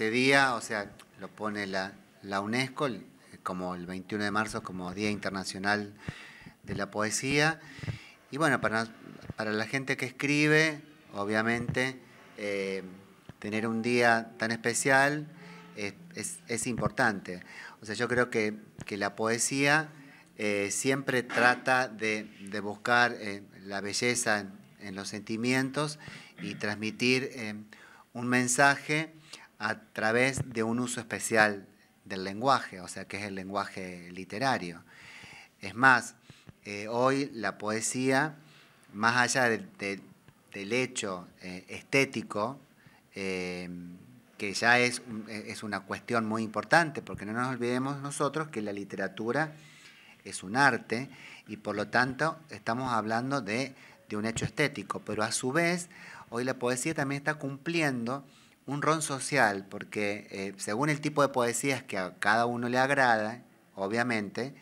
este día, o sea, lo pone la, UNESCO como el 21 de marzo como Día Internacional de la Poesía. Y bueno, para, para la gente que escribe, obviamente, eh, tener un día tan especial es, importante. O sea, yo creo que, la poesía eh, siempre trata de, buscar eh, la belleza en, los sentimientos y transmitir un mensaje a través de un uso especial del lenguaje, o sea, que es el lenguaje literario. Es más, eh, hoy la poesía, más allá del hecho eh, estético, eh, que ya es, una cuestión muy importante, porque no nos olvidemos nosotros que la literatura es un arte y por lo tanto estamos hablando de, de un hecho estético, pero a su vez hoy la poesía también está cumpliendo un rol social, porque eh, según el tipo de poesías que a cada uno le agrada, obviamente,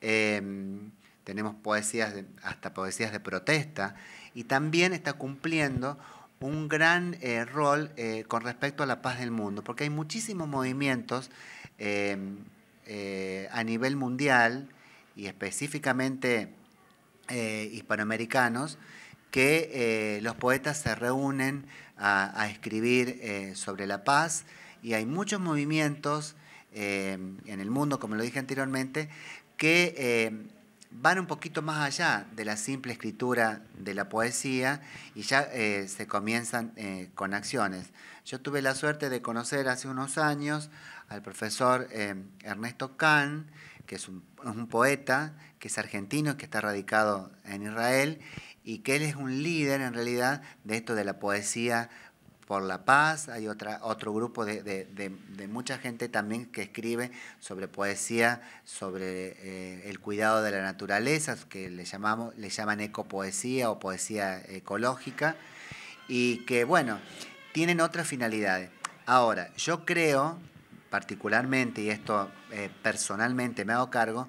em, tenemos poesías, hasta poesías de protesta, y también está cumpliendo un gran eh, rol eh, con respecto a la paz del mundo, porque hay muchísimos movimientos em, a nivel mundial y específicamente hispanoamericanos que eh, los poetas se reúnen a, escribir eh, sobre la paz y hay muchos movimientos eh, en el mundo, como lo dije anteriormente, que van un poquito más allá de la simple escritura de la poesía y ya se comienzan con acciones. Yo tuve la suerte de conocer hace unos años al profesor Ernesto Kahn, que es un, un poeta, que es argentino, que está radicado en Israel y que él es un líder en realidad de esto de la poesía por la paz, hay otra, otro grupo de, mucha gente también que escribe sobre poesía, sobre eh, el cuidado de la naturaleza, que le, llamamos, le llaman ecopoesía o poesía ecológica, y que bueno, tienen otras finalidades. Ahora, yo creo particularmente, y esto eh, personalmente me hago cargo,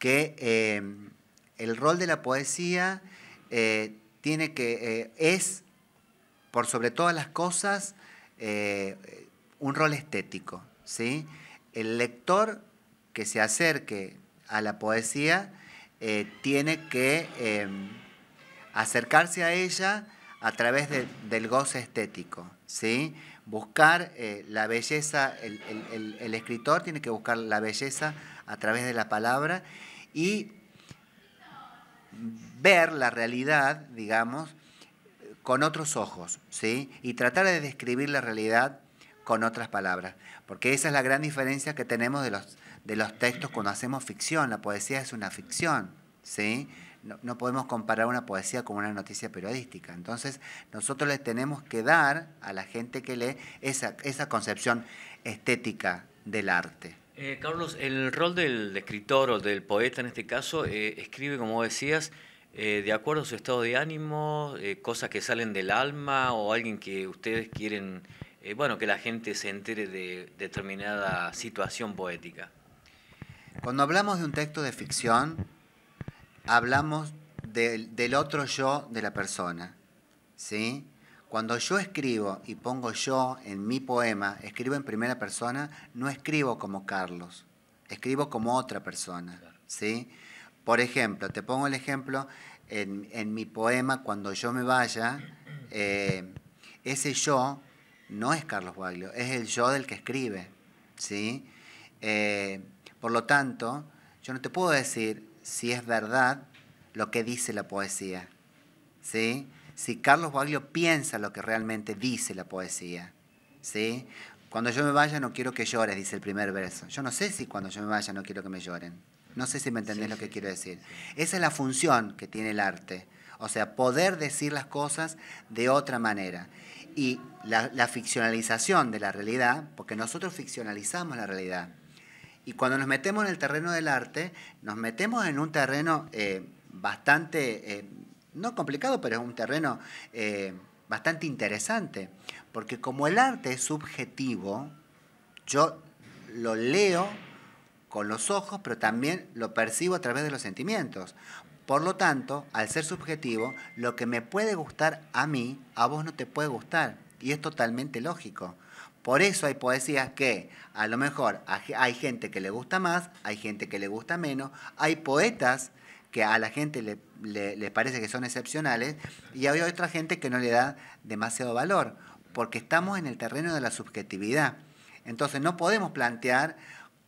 que eh, el rol de la poesía eh, tiene que, eh, es, por sobre todas las cosas, eh, un rol estético. ¿sí? El lector que se acerque a la poesía tiene que acercarse a ella a través del goce estético. ¿sí? Buscar la belleza, el, el escritor tiene que buscar la belleza a través de la palabra y ver la realidad, digamos, con otros ojos, ¿sí? Y tratar de describir la realidad con otras palabras, porque esa es la gran diferencia que tenemos de los, de los textos cuando hacemos ficción, la poesía es una ficción, ¿sí? No, podemos comparar una poesía con una noticia periodística, entonces nosotros le tenemos que dar a la gente que lee esa, esa concepción estética del arte. Eh, Carlos, el rol del escritor o del poeta en este caso eh, escribe, como decías, eh, de acuerdo a su estado de ánimo, eh, cosas que salen del alma o alguien que ustedes quieren, eh, bueno, que la gente se entere de determinada situación poética. Cuando hablamos de un texto de ficción, hablamos del, del otro yo de la persona, ¿sí? Cuando yo escribo y pongo yo en mi poema, escribo en primera persona, no escribo como Carlos, escribo como otra persona, ¿sí? Por ejemplo, te pongo el ejemplo en, mi poema Cuando yo me vaya, eh, ese yo no es Carlos Baglio, es el yo del que escribe. ¿sí? Eh, por lo tanto, yo no te puedo decir si es verdad lo que dice la poesía. ¿sí? Si Carlos Baglio piensa lo que realmente dice la poesía. ¿sí? Cuando yo me vaya no quiero que llores, dice el primer verso. Yo no sé si cuando yo me vaya no quiero que me lloren. No sé si me entendés lo que quiero decir. Esa es la función que tiene el arte. O sea, poder decir las cosas de otra manera. Y la, ficcionalización de la realidad, porque nosotros ficcionalizamos la realidad. Y cuando nos metemos en el terreno del arte, nos metemos en un terreno eh, bastante, eh, no complicado, pero es un terreno eh, bastante interesante. Porque como el arte es subjetivo, yo lo leo con los ojos, pero también lo percibo a través de los sentimientos. Por lo tanto, al ser subjetivo, lo que me puede gustar a mí, a vos no te puede gustar. Y es totalmente lógico. Por eso hay poesías que a lo mejor hay gente que le gusta más, hay gente que le gusta menos, hay poetas que a la gente le, parece que son excepcionales y hay otra gente que no le da demasiado valor, porque estamos en el terreno de la subjetividad. Entonces no podemos plantear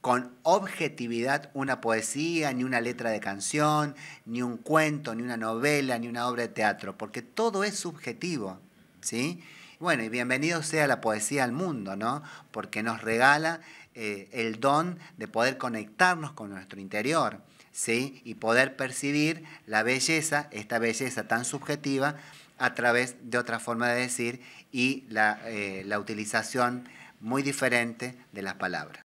con objetividad una poesía, ni una letra de canción, ni un cuento, ni una novela, ni una obra de teatro, porque todo es subjetivo, ¿sí? Bueno, y bienvenido sea la poesía al mundo, ¿no? Porque nos regala eh, el don de poder conectarnos con nuestro interior, ¿sí? Y poder percibir la belleza, esta belleza tan subjetiva, a través de otra forma de decir y la eh, utilización muy diferente de las palabras.